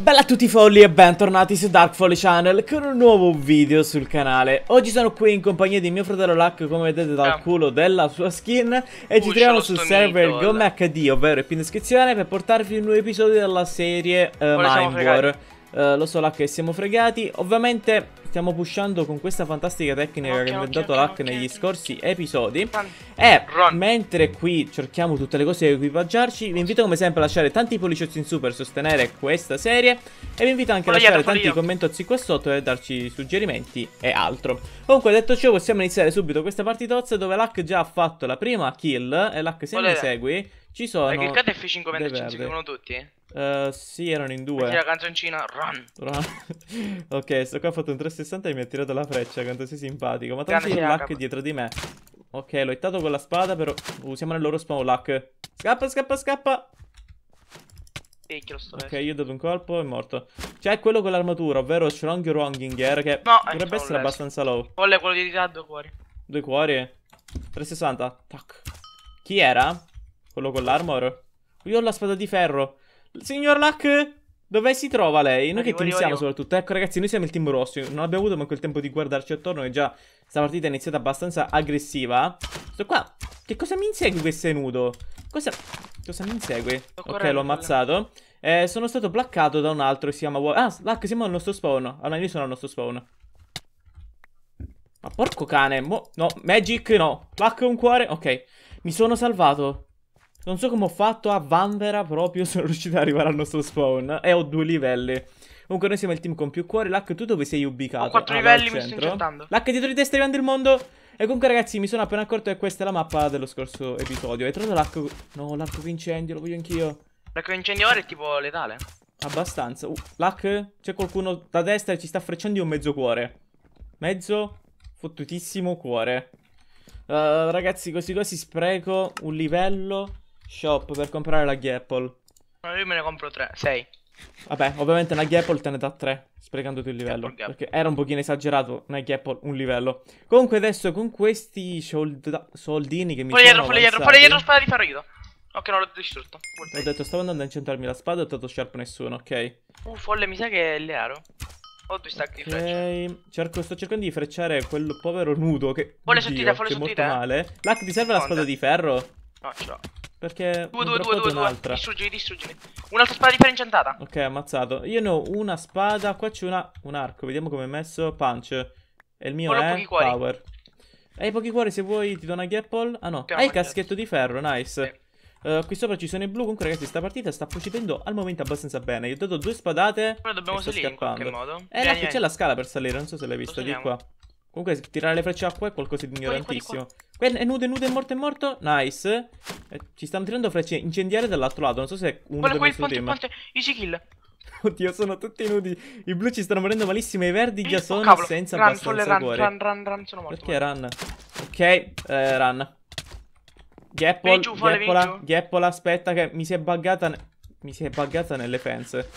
Bella a tutti folli e bentornati su Dark Folly Channel con un nuovo video sul canale Oggi sono qui in compagnia di mio fratello Luck come vedete dal culo della sua skin E ci troviamo sul server eh, GomHD ovvero qui in descrizione per portarvi un nuovo episodio della serie uh, Mind War uh, Lo so Luck che siamo fregati Ovviamente stiamo pushando con questa fantastica tecnica okay, che ha inventato okay, okay, negli scorsi episodi. E Run. mentre qui cerchiamo tutte le cose da equipaggiarci, vi invito come sempre a lasciare tanti pollici in su per sostenere questa serie. E vi invito anche a lasciare tanti commenti qua sotto e darci suggerimenti e altro. Comunque, detto ciò, possiamo iniziare subito questa partitozza dove l'hack già ha fatto la prima kill. E l'hack se Volete. mi segui, ci sono. Hai cliccato F5 mentre ci tutti? Uh, sì, erano in due. Metti la canzoncina Run. Run. ok, sto qua ha fatto un 360 interessante mi ha tirato la freccia, quanto sei simpatico. Ma tanto c'è Luck dietro di me. Ok, l'ho hittato con la spada, però usiamo nel loro spawn Luck. Scappa, scappa, scappa! Picchio, ok, io ho dato un colpo, è morto. C'è quello con l'armatura, ovvero Strong Wronginger, che no, dovrebbe essere less. abbastanza low. Volle quello di ritardo, due cuori. Due cuori? 360, tac. Chi era? Quello con l'armor? Io ho la spada di ferro. Signor Luck! Dove si trova lei? Noi che team arrivo, siamo soprattutto? Ecco ragazzi, noi siamo il team rosso, non abbiamo avuto manco il tempo di guardarci attorno e già sta partita è iniziata abbastanza aggressiva. Sto qua, che cosa mi insegue questo nudo? Cosa, cosa mi insegue? Ok, l'ho ammazzato. Eh, sono stato placcato da un altro che si chiama... Ah, Slack, siamo al nostro spawn. Ah no, io sono al nostro spawn. Ma porco cane, mo... No, Magic no. Slack un cuore, ok. Mi sono salvato. Non so come ho fatto a Vanvera proprio sono riuscito ad arrivare al nostro spawn. E eh, ho due livelli. Comunque noi siamo il team con più cuore. Lac, tu dove sei ubicato? Ho quattro ah, livelli, mi sto incettando. Lac, dietro di te stai vedendo il mondo. E comunque ragazzi, mi sono appena accorto che questa è la mappa dello scorso episodio. Hai trovato l'arco... No, l'arco incendio, lo voglio anch'io. L'arco incendiore è tipo letale. Abbastanza. Uh, Lac, c'è qualcuno da destra e ci sta frecciando io un mezzo cuore. Mezzo fottutissimo cuore. Uh, ragazzi, così così spreco un livello Shop per comprare la Gapple. Ma io me ne compro tre, sei. Vabbè, ovviamente una Gapple te ne dà tre, sprecandoti il livello. Gapple, Perché era un pochino esagerato, una Gapple, un livello. Comunque adesso con questi solda- soldini che mi fuori sono dietro, fuori dietro, fuori dietro, spada di ferro Ok, non l'ho distrutto. Ho detto, stavo andando a incentrarmi la spada ho dato sharp nessuno, ok. Uh, folle, mi sa che è learo. Ho due stack okay. di frecce. Cerco, sto cercando di frecciare quel povero nudo che... Folle sottile, folle sottile. male. L'hack ti serve la spada di ferro? No, ce l'ho. Perché due, due, due, due, due. Distruggimi, distruggimi. Un'altra spada di pera incendiata. Ok, ammazzato. Io ne ho una spada. Qua c'è un arco. Vediamo come è messo. Punch. E il mio Ora è power. Hai pochi cuori se vuoi ti do una gapple. Ah no, hai ah, il caschetto di ferro, nice. Sì. Uh, qui sopra ci sono i blu. Comunque, ragazzi, sta partita sta procedendo al momento abbastanza bene. Io ho dato due spadate. Ma dobbiamo salire scappando. in qualche modo. Eh, là, c'è la scala per salire. Non so se l'hai vista. Di qua. Comunque, tirare le frecce a è qualcosa di ignorantissimo. Qua, di qua. È nudo, è nudo, è morto, è morto. Nice. Eh, ci stanno tirando frecce incendiarie dall'altro lato. Non so se è uno Guarda, del nostro ponte, tema. Ponte. Easy kill. Oddio, sono tutti nudi. I blu ci stanno morendo malissimo. I verdi già eh, oh, sono cavolo. senza run, abbastanza run, cuore. Run, run, run, sono morto. Perché morto. run? Ok, eh, run. Gheppola, Gappola, aspetta che mi si è buggata... Mi si è buggata nelle fenze.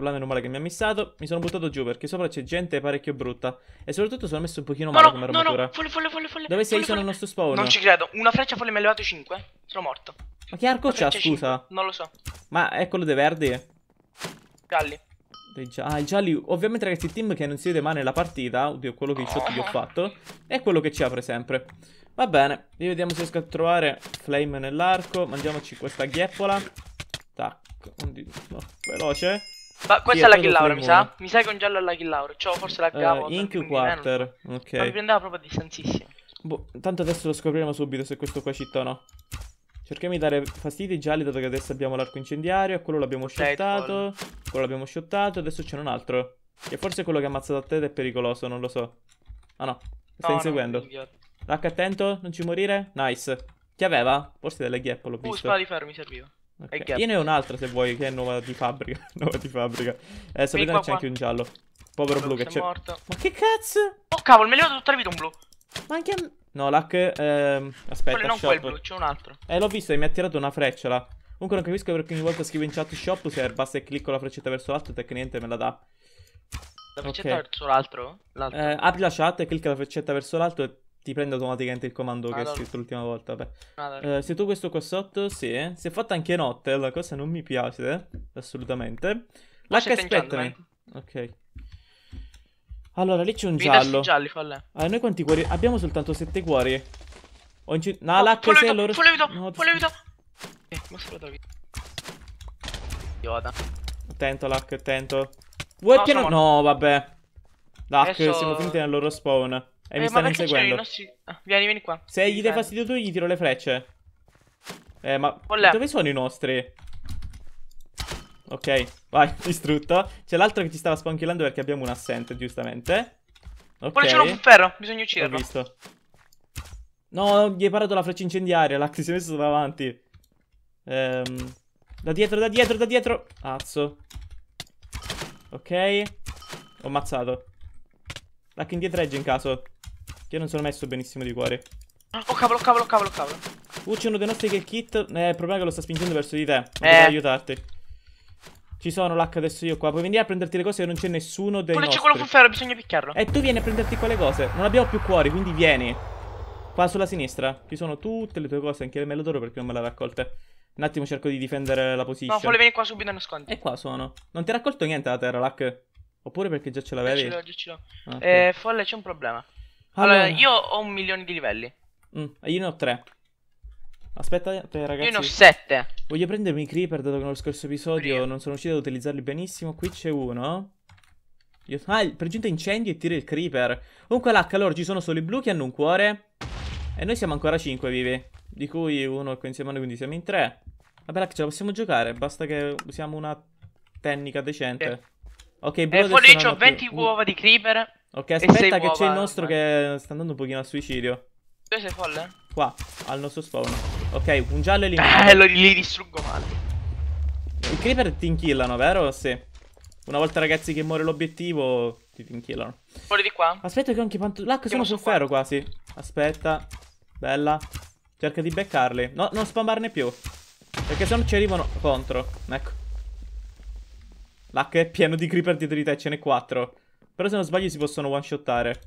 Là meno male che mi ha missato. Mi sono buttato giù perché sopra c'è gente parecchio brutta. E soprattutto sono messo un pochino male no, come armatura. No, no, folle, folle, folle, folle. Dove sei? Folle, sono il nostro spawn. Non ci credo. Una freccia folle mi ha levato 5. Sono morto. Ma che arco c'ha, scusa? 5. Non lo so. Ma è quello dei verdi? Gialli. Ah, il gialli. Ovviamente, ragazzi, il team che non si vede mai nella partita. Oddio, quello che shot vi ho oh. fatto. È quello che ci apre sempre. Va bene. Vediamo se riesco a trovare Flame nell'arco. Mangiamoci questa ghieppola. Tac. Oddio, no, veloce. Ma questa sì, è la kill Laura, mi sa? Mi sa che un giallo è la kill Laura. C'ho cioè, forse la eh, cavo. Uh, in Q4. Eh, ok. Ma mi prendeva proprio a distanzissimo. Boh, tanto adesso lo scopriremo subito se questo qua città o no. Cerchiamo di dare fastidi gialli dato che adesso abbiamo l'arco incendiario. Quello l'abbiamo shottato. Quello l'abbiamo shottato. Adesso c'è un altro. E forse quello che ha ammazzato a te è pericoloso, non lo so. Ah no, stai no, inseguendo. No, H attento, non ci morire. Nice. Chi aveva? Forse delle ghiappe l'ho uh, visto. Uh, spada di ferro mi serviva. Okay. Io un'altra se vuoi, che è nuova di fabbrica. nuova di fabbrica. Eh, sapete c'è anche un giallo. Povero blu che c'è. Ma che cazzo? Oh cavolo, me ne vado tutta la vita un blu. Ma anche a No, l'hack. ehm, aspetta, Quello non shop. quel blu, c'è un altro. Eh, l'ho visto e mi ha tirato una freccia là. Comunque non capisco perché ogni volta scrivo in chat shop se basta e clicco la freccetta verso l'alto e tecnicamente me la dà. La freccetta okay. verso l'altro? Eh, apri la chat e clicca la freccetta verso l'alto e ti prende automaticamente il comando che hai scritto l'ultima volta. Vabbè. Eh, se tu questo qua sotto, sì. Eh. Si è fatta anche notte, la cosa non mi piace, eh, assolutamente. L'H Spectrum. Eh. Ok. Allora, lì c'è un Vita giallo. gialli, falle. Allora, noi quanti cuori? Abbiamo soltanto 7 cuori. Ho inci... No, oh, l'H sei loro... Full evito, no, full evito. Eh, ma solo da Yoda. Attento, Luck, attento. Vuoi no, che non... No, vabbè. L'acqua, Adesso... siamo finiti nel loro spawn. E eh, mi stanno inseguendo. Nostri... Ah, vieni, vieni qua. Se gli dai fastidio tu, gli tiro le frecce. Eh, ma Olè. dove sono i nostri? Ok, vai, distrutto. C'è l'altro che ci stava spanchilando perché abbiamo un assente, giustamente. Ok. Poi c'è un ferro, bisogna ucciderlo. Ho visto. No, gli hai parato la freccia incendiaria, la che si è messo davanti. Ehm, da dietro, da dietro, da dietro. Azzo. Ok. Ho ammazzato. Lack indietreggio in caso. Io non sono messo benissimo di cuore. Ah, oh cavolo, cavolo, cavolo, cavolo. c'è uno dei nostri kill kit. Eh, il problema è che lo sta spingendo verso di te. Non eh. potrò aiutarti. Ci sono l'H adesso io qua. Puoi venire a prenderti le cose che non c'è nessuno dei Poi c'è quello fu ferro, bisogna picchiarlo. E eh, tu vieni a prenderti qua le cose. Non abbiamo più cuori, quindi vieni. Qua sulla sinistra. Ci sono tutte le tue cose, anche le melodoro perché non me le aveva raccolte. Un attimo cerco di difendere la posizione. No, vuole venire qua subito a nascondere. E qua sono. Non ti ha raccolto niente da terra, Lac? Oppure perché già ce l'avevi? Già ce l'ho, già ce l'ho. Ah, eh, folle, c'è un problema. Allora, io ho un milione di livelli. Mm, io ne ho tre. Aspetta, ragazzi. Io ne ho sette. Voglio prendermi i creeper, dato che nello scorso episodio Prima. non sono riuscito ad utilizzarli benissimo. Qui c'è uno. Io... Ah, il pregiunta incendio e tira il creeper. Comunque, l'H, allora ci sono solo i blu che hanno un cuore. E noi siamo ancora cinque vivi. Di cui uno è qui insieme a noi, quindi siamo in tre. Vabbè, l'H, ce la possiamo giocare. Basta che usiamo una tecnica decente. Sì. Ok, blu. E eh, poi io ho 20 uova di creeper. Ok, aspetta che c'è il nostro ormai. che sta andando un pochino a suicidio. Dove sei folle? Qua, al nostro spawn. Ok, un giallo e eliminato. Bello, eh, li distruggo male. I creeper ti inchillano, vero? Sì. Una volta ragazzi che muore l'obiettivo, ti inchillano. Fuori di qua? Aspetta che ho anche pantu... L'acqua sono sul ferro quasi. Aspetta. Bella. Cerca di beccarli. No, non spammarne più. Perché se no ci arrivano contro. Ecco. Lac è pieno di creeper dietro di te, ce n'è quattro. Però se non sbaglio si possono one shottare.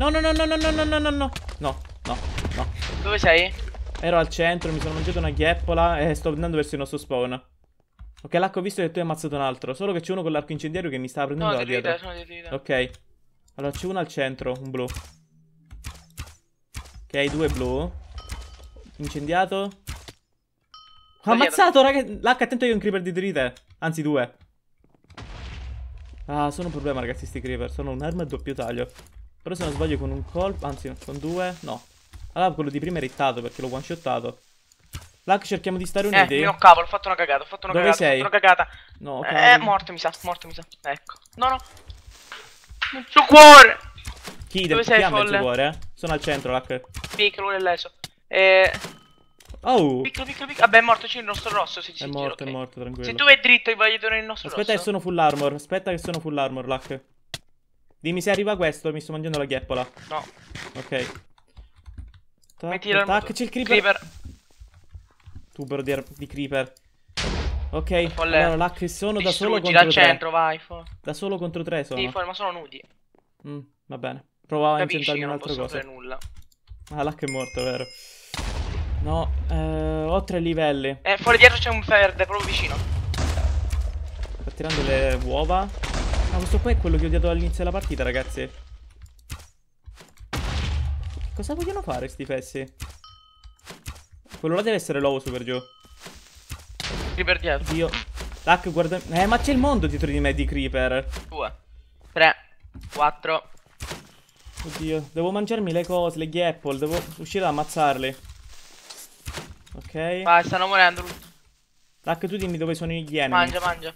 No, no, no, no, no, no, no, no, no, no. No, no, no. Dove sei? Ero al centro, mi sono mangiato una ghieppola e sto andando verso il nostro spawn. Ok, l'acqua ho visto che tu hai ammazzato un altro. Solo che c'è uno con l'arco incendiario che mi stava prendendo no, da dietro. Vita, sono di vita. Ok. Allora c'è uno al centro, un blu. Ok, due blu. Incendiato. Ho ammazzato, raga. L'H, attento io ho un creeper di trite. Anzi, due. Ah, sono un problema ragazzi sti creeper, sono un'arma a doppio taglio. Però se non sbaglio con un colpo, anzi con due, no. Allora quello di prima è rittato perché l'ho one shottato. Luck, cerchiamo di stare eh, uniti. Eh, mio cavolo, ho fatto una cagata, ho fatto una Dove cagata, sei? ho fatto una cagata. No, ok. Eh, morto mi sa, morto mi sa. Ecco. No, no. Il suo cuore! Chi? Dove sei, folle? Cuore, eh? Sono al centro, Luck. Sì, lui è leso. Eh, Oh! Piccolo, piccolo, picca. Vabbè, è morto, c'è il nostro rosso. Sì, è morto, okay. è morto, tranquillo. Se tu vai dritto, io voglio il nostro Aspetta rosso. Aspetta che sono full armor. Aspetta che sono full armor, Luck. Dimmi se arriva questo, mi sto mangiando la ghiappola. No. Ok. Tac, c'è il creeper. creeper. Tubero di, di creeper. Ok, allora Luck, sono da solo contro da centro, vai. For. Da solo contro tre sono. Sì, for, ma sono nudi. Mm, va bene. Provavo a inventarmi un'altra cosa. Non posso nulla. Ah, Luck è morto, vero. No, eh, ho tre livelli. Eh, fuori dietro c'è un verde, proprio vicino. Sta tirando le uova. Ma ah, questo qua è quello che ho odiato all'inizio della partita, ragazzi. Cosa vogliono fare sti fessi? Quello là deve essere l'uovo super giù. Creeper dietro. Dio. Tac, guarda... Eh, ma c'è il mondo dietro di me di creeper. Due. Tre. Quattro. Oddio, devo mangiarmi le cose, le ghi devo uscire ad ammazzarle ok. Vai, stanno morendo. Tac, tu dimmi dove sono i enemy. Mangia, mangia.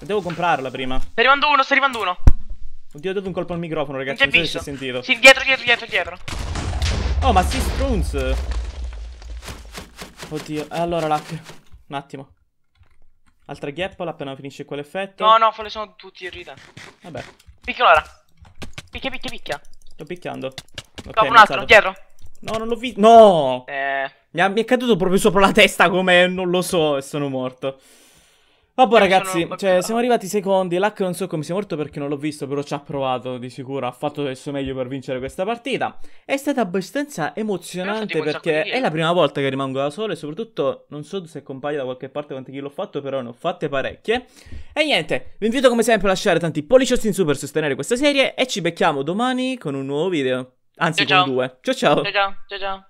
Devo comprarla prima. Sta arrivando uno, sta arrivando uno. Oddio, ho dato un colpo al microfono, ragazzi. Non, non so se si è sentito. Sì, dietro, dietro, dietro, dietro. Oh, ma si strunz. Oddio, eh, allora, Lac. Un attimo. Altra gheppola appena finisce quell'effetto. No, no, quelli sono tutti in rita. Vabbè. Picchia ora. Picchia, picchia, picchia. Sto picchiando. Okay, Dopo un altro, dietro. No, non l'ho visto. No! Eh. Mi, è caduto proprio sopra la testa come non lo so e sono morto. Vabbè eh, ragazzi, cioè, siamo arrivati ai secondi, Luck non so come sia morto perché non l'ho visto, però ci ha provato di sicuro, ha fatto del suo meglio per vincere questa partita. È stata abbastanza emozionante perché è la prima volta che rimango da solo e soprattutto non so se compaia da qualche parte quanti kill ho fatto, però ne ho fatte parecchie. E niente, vi invito come sempre a lasciare tanti polliciotti in su per sostenere questa serie e ci becchiamo domani con un nuovo video, anzi ciao, con ciao. due. ciao ciao! Ciao ciao! ciao, ciao.